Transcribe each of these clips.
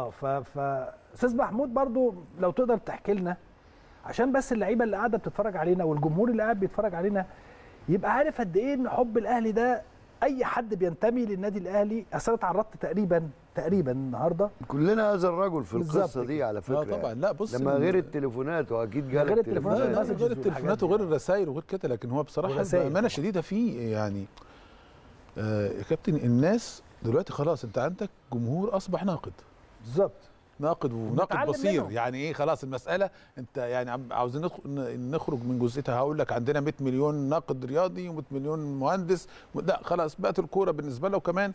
اه ف استاذ محمود برضو لو تقدر تحكي لنا عشان بس اللعيبه اللي قاعده بتتفرج علينا والجمهور اللي قاعد بيتفرج علينا يبقى عارف قد ايه ان حب الاهلي ده اي حد بينتمي للنادي الاهلي اصل اتعرضت تقريبا تقريبا النهارده كلنا هذا الرجل في القصه دي على آه، فكره لا يعني. طبعا لا بص لما غير التليفونات واكيد جالك غير التليفونات غير التليفونات وغير الرسائل وغير كده لكن هو بصراحه بامانه شديده في يعني آه يا كابتن الناس دلوقتي خلاص انت عندك جمهور اصبح ناقد بالظبط ناقد وناقد بصير منه. يعني ايه خلاص المساله انت يعني عاوزين نخرج من جزئيتها هقول لك عندنا 100 مليون ناقد رياضي و100 مليون مهندس لا خلاص بقت الكوره بالنسبه له كمان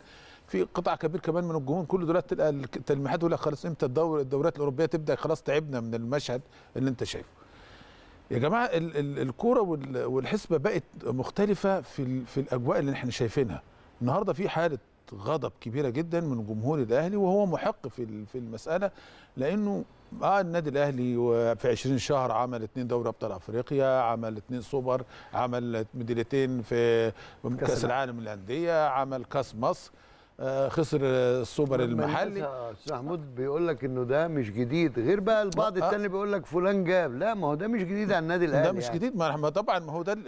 في قطاع كبير كمان من الجمهور كله دلوقتي تلقى التلميحات يقول لك خلاص امتى الدور الدورات الاوروبيه تبدا خلاص تعبنا من المشهد اللي انت شايفه يا جماعه الكوره والحسبه بقت مختلفه في في الاجواء اللي احنا شايفينها النهارده في حاله غضب كبيره جدا من جمهور الاهلي وهو محق في في المساله لانه اه النادي الاهلي في 20 شهر عمل اثنين دوري ابطال افريقيا عمل اثنين سوبر عمل ميداليتين في كاس العالم للانديه عمل كاس مصر آه، خسر السوبر المحلي استاذ محمود بيقول لك انه ده مش جديد غير بقى البعض آه. الثاني بيقول لك فلان جاب لا ما هو ده مش جديد على النادي الاهلي ده مش يعني. جديد ما طبعا ما هو ده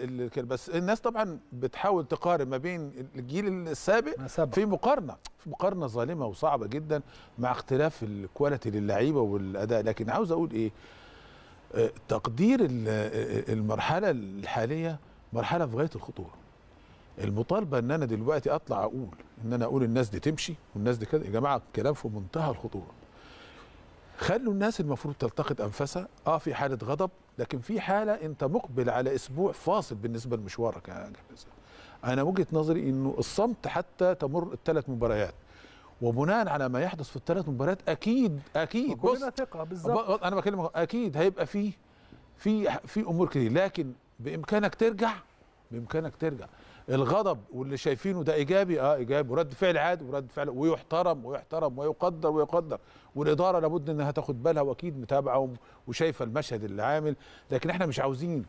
بس الناس طبعا بتحاول تقارن ما بين الجيل السابق في مقارنه في مقارنه ظالمه وصعبه جدا مع اختلاف الكواليتي للعيبه والاداء لكن عاوز اقول ايه آه، تقدير المرحله الحاليه مرحله في غايه الخطوره المطالبه ان انا دلوقتي اطلع اقول ان انا اقول الناس دي تمشي والناس دي كده يا جماعه الكلام في منتهى الخطوره خلوا الناس المفروض تلتقط انفاسها اه في حاله غضب لكن في حاله انت مقبل على اسبوع فاصل بالنسبه لمشوارك يا جهاز انا وجهه نظري انه الصمت حتى تمر الثلاث مباريات وبناء على ما يحدث في الثلاث مباريات اكيد اكيد بص ثقه بالظبط انا بكلمك اكيد هيبقى فيه في في امور كتير لكن بامكانك ترجع بامكانك ترجع الغضب واللي شايفينه ده ايجابي اه ايجابي ورد فعل عادي ورد فعل ويحترم ويحترم ويقدر ويقدر والاداره لابد انها تاخد بالها واكيد متابعه وشايفه المشهد اللي عامل لكن احنا مش عاوزين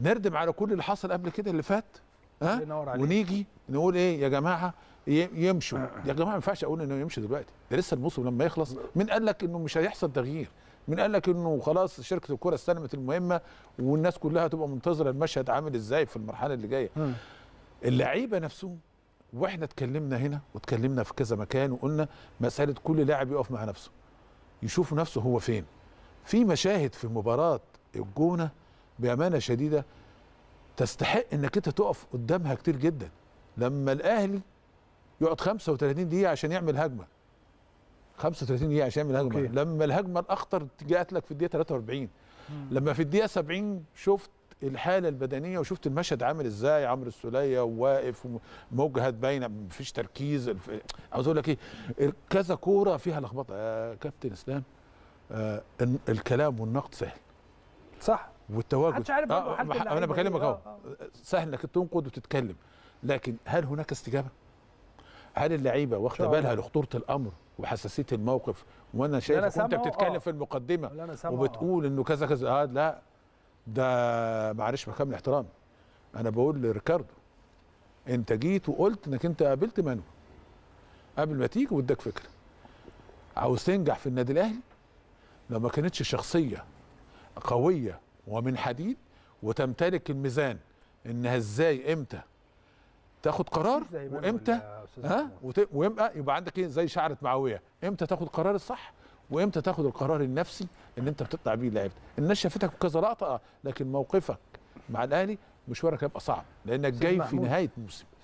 نردم على كل اللي حصل قبل كده اللي فات ها أه؟ ونيجي نقول ايه يا جماعه يمشوا يا جماعه ما ينفعش اقول انه يمشي دلوقتي ده لسه الموسم لما يخلص مين قال لك انه مش هيحصل تغيير مين قال لك انه خلاص شركه الكره استلمت المهمه والناس كلها تبقى منتظره المشهد عامل ازاي في المرحله اللي جايه اللعيبه نفسهم واحنا اتكلمنا هنا واتكلمنا في كذا مكان وقلنا مساله كل لاعب يقف مع نفسه يشوف نفسه هو فين في مشاهد في مباراه الجونه بامانه شديده تستحق انك انت تقف قدامها كتير جدا لما الاهلي يقعد 35 دقيقه عشان يعمل هجمه 35 دقيقه عشان من الهجمه أوكي. لما الهجمه الاخطر جات لك في الدقيقه 43 مم. لما في الدقيقه 70 شفت الحاله البدنيه وشفت المشهد عامل ازاي عمرو السوليه واقف مجهد باينه مفيش تركيز عاوز اقول لك ايه كذا كوره فيها لخبطه يا كابتن اسلام آه الكلام والنقد سهل صح والتواجد محدش عارف آه انا بكلمك اهو آه، آه. سهل انك تنقد وتتكلم لكن هل هناك استجابه؟ هل اللعيبه واخده بالها لخطوره الامر وحساسيه الموقف وانا شايف انت بتتكلم آه. في المقدمه وبتقول آه. انه كذا كذا آه لا ده معلش بكامل الاحترام انا بقول لريكاردو انت جيت وقلت انك انت قابلت منو قبل ما تيجي واداك فكره عاوز تنجح في النادي الاهلي لو ما كانتش شخصيه قويه ومن حديد وتمتلك الميزان انها ازاي امتى تاخد قرار وامتى ها وامتى آه، يبقى عندك ايه زي شعره معاويه امتى تاخد قرار الصح وامتى تاخد القرار النفسي اللي انت بتطلع بيه لعيبتك الناس شافتك بكذا لقطه آه، لكن موقفك مع الاهلي مشوارك هيبقى صعب لانك جاي في نهايه موسم